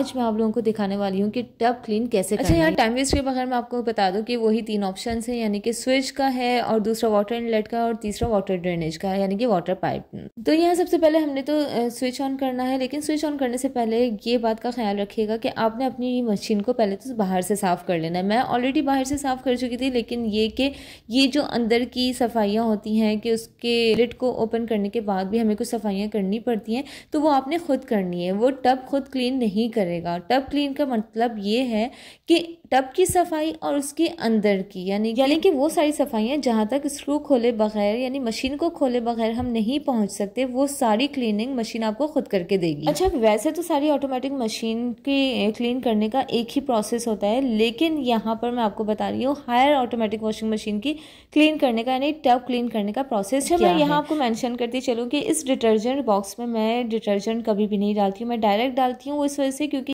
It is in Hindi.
आज मैं आप लोगों को दिखाने वाली हूँ कि टब क्लीन कैसे अच्छा यहाँ टाइम वेस्ट के बगैर मैं आपको बता दूँ कि वही तीन ऑप्शन है यानी कि स्विच का है और दूसरा वाटर इनलेट का और तीसरा वाटर ड्रेनेज का यानी कि वाटर पाइप तो यहाँ सबसे पहले हमने तो स्विच ऑन करना है लेकिन स्विच ऑन करने से पहले ये बात का ख्याल रखिएगा कि आपने अपनी मशीन को पहले तो बाहर से साफ़ कर लेना है मैं ऑलरेडी बाहर से साफ़ कर चुकी थी लेकिन ये कि ये जो अंदर की सफाइयाँ होती हैं कि उसके लिट को ओपन करने के बाद भी हमें कुछ सफाइयाँ करनी पड़ती हैं तो वो आपने खुद करनी है वो टब खुद क्लीन नहीं करें करेगा टब क्लीन का मतलब ये है कि टब की सफाई और उसके अंदर की यानी यानी कि वो सारी सफाइयाँ जहाँ तक स्क्रू खोले बगैर यानी मशीन को खोले बगैर हम नहीं पहुँच सकते वो सारी क्लीनिंग मशीन आपको खुद करके देगी अच्छा वैसे तो सारी ऑटोमेटिक मशीन की क्लीन करने का एक ही प्रोसेस होता है लेकिन यहाँ पर मैं आपको बता रही हूँ हायर ऑटोमेटिक वॉशिंग मशीन की क्लीन करने का यानी टब क्लीन करने का प्रोसेस अच्छा मैं यहाँ आपको मैंशन करती चलूँ कि इस डिटर्जेंट बॉक्स में मैं डिटर्जेंट कभी भी नहीं डालती हूँ मैं डायरेक्ट डालती हूँ इस वजह से क्योंकि